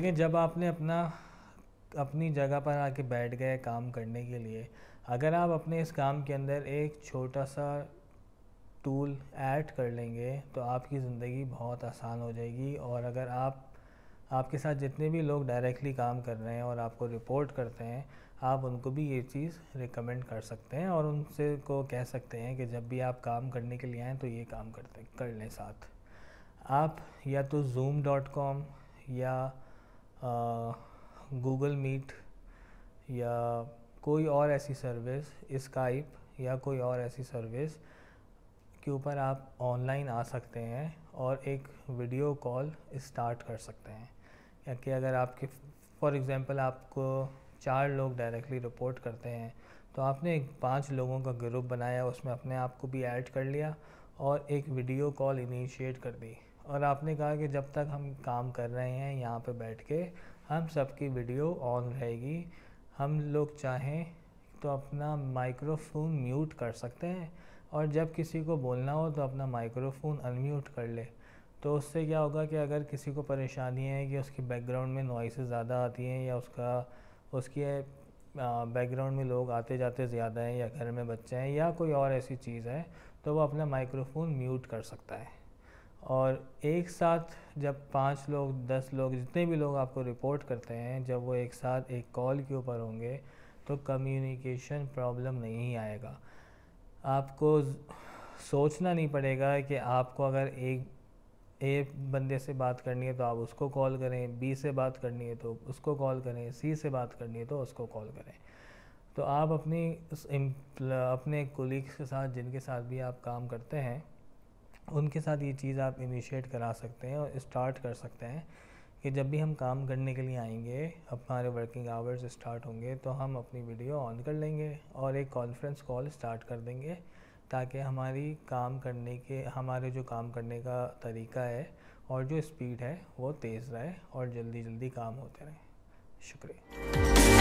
देखें जब आपने अपना अपनी जगह पर आके बैठ गए काम करने के लिए अगर आप अपने इस काम के अंदर एक छोटा सा टूल ऐड कर लेंगे तो आपकी ज़िंदगी बहुत आसान हो जाएगी और अगर आप आपके साथ जितने भी लोग डायरेक्टली काम कर रहे हैं और आपको रिपोर्ट करते हैं आप उनको भी ये चीज़ रिकमेंड कर सकते हैं और उनसे को कह सकते हैं कि जब भी आप काम करने के लिए आएँ तो ये काम करते कर लें साथ आप या तो zoom.com या गूगल मीट या कोई और ऐसी सर्विस स्काइप या कोई और ऐसी सर्विस के ऊपर आप ऑनलाइन आ सकते हैं और एक वीडियो कॉल स्टार्ट कर सकते हैं या कि अगर आपके फॉर एग्ज़ाम्पल आपको चार लोग डायरेक्टली रिपोर्ट करते हैं तो आपने एक पाँच लोगों का ग्रुप बनाया उसमें अपने आप को भी ऐड कर लिया और एक वीडियो कॉल इनिशिएट कर दी और आपने कहा कि जब तक हम काम कर रहे हैं यहाँ पे बैठ के हम सबकी वीडियो ऑन रहेगी हम लोग चाहें तो अपना माइक्रोफोन म्यूट कर सकते हैं और जब किसी को बोलना हो तो अपना माइक्रोफोन अनम्यूट कर ले तो उससे क्या होगा कि अगर किसी को परेशानी है कि उसकी बैकग्राउंड में नॉइसेस ज़्यादा आती हैं या उसका उसके बैकग्राउंड में लोग आते जाते ज़्यादा हैं या घर में बच्चे हैं या कोई और ऐसी चीज़ है तो वो अपना माइक्रोफोन म्यूट कर सकता है और एक साथ जब पाँच लोग दस लोग जितने भी लोग आपको रिपोर्ट करते हैं जब वो एक साथ एक कॉल के ऊपर होंगे तो कम्युनिकेशन प्रॉब्लम नहीं आएगा आपको सोचना नहीं पड़ेगा कि आपको अगर एक ए बंदे से बात करनी है तो आप उसको कॉल करें बी से बात करनी है तो उसको कॉल करें सी से बात करनी है तो उसको कॉल करें तो आप अपनी उस अपने कोलिग्स के साथ जिनके साथ भी आप काम करते हैं उनके साथ ये चीज़ आप इनिशिएट करा सकते हैं और स्टार्ट कर सकते हैं कि जब भी हम काम करने के लिए आएंगे हमारे वर्किंग आवर्स स्टार्ट होंगे तो हम अपनी वीडियो ऑन कर लेंगे और एक कॉन्फ्रेंस कॉल स्टार्ट कर देंगे ताकि हमारी काम करने के हमारे जो काम करने का तरीका है और जो स्पीड है वो तेज़ रहे और जल्दी जल्दी काम होते रहें शुक्रिया